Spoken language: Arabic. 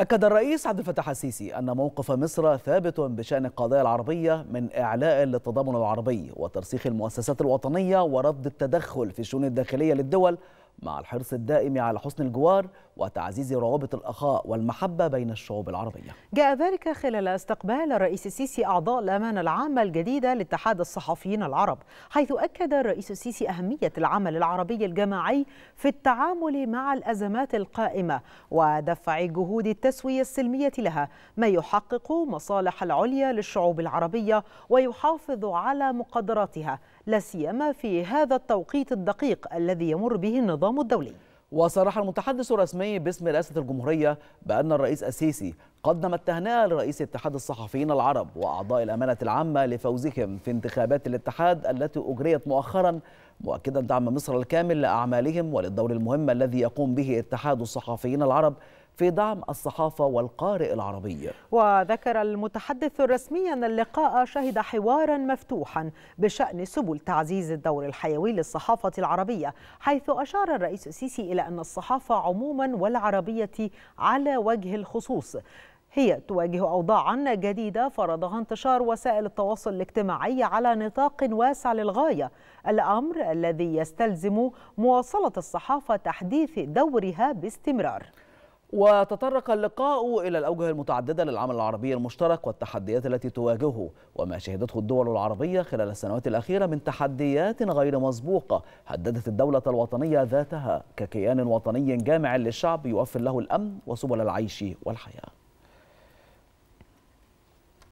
أكد الرئيس عبد الفتاح السيسي أن موقف مصر ثابت بشأن القضايا العربية من إعلاء للتضامن العربي وترسيخ المؤسسات الوطنية ورد التدخل في الشؤون الداخلية للدول مع الحرص الدائم على حسن الجوار وتعزيز روابط الأخاء والمحبة بين الشعوب العربية جاء ذلك خلال استقبال الرئيس السيسي أعضاء الأمانة العامة الجديدة لاتحاد الصحفيين العرب حيث أكد الرئيس السيسي أهمية العمل العربي الجماعي في التعامل مع الأزمات القائمة ودفع جهود التسوية السلمية لها ما يحقق مصالح العليا للشعوب العربية ويحافظ على مقدراتها لا سيما في هذا التوقيت الدقيق الذي يمر به النظام الدولي وصرح المتحدث الرسمي باسم رئاسة الجمهورية بأن الرئيس السيسي قدم التهنئة لرئيس اتحاد الصحفيين العرب وأعضاء الأمانة العامة لفوزهم في انتخابات الاتحاد التي أجريت مؤخرا مؤكدا دعم مصر الكامل لأعمالهم وللدور المهم الذي يقوم به اتحاد الصحفيين العرب في دعم الصحافة والقارئ العربي وذكر المتحدث رسميا اللقاء شهد حوارا مفتوحا بشأن سبل تعزيز الدور الحيوي للصحافة العربية حيث أشار الرئيس السيسي إلى أن الصحافة عموما والعربية على وجه الخصوص هي تواجه أوضاعا جديدة فرضها انتشار وسائل التواصل الاجتماعي على نطاق واسع للغاية الأمر الذي يستلزم مواصلة الصحافة تحديث دورها باستمرار وتطرق اللقاء إلى الأوجه المتعددة للعمل العربي المشترك والتحديات التي تواجهه وما شهدته الدول العربية خلال السنوات الأخيرة من تحديات غير مسبوقة هددت الدولة الوطنية ذاتها ككيان وطني جامع للشعب يوفر له الأمن وسبل العيش والحياة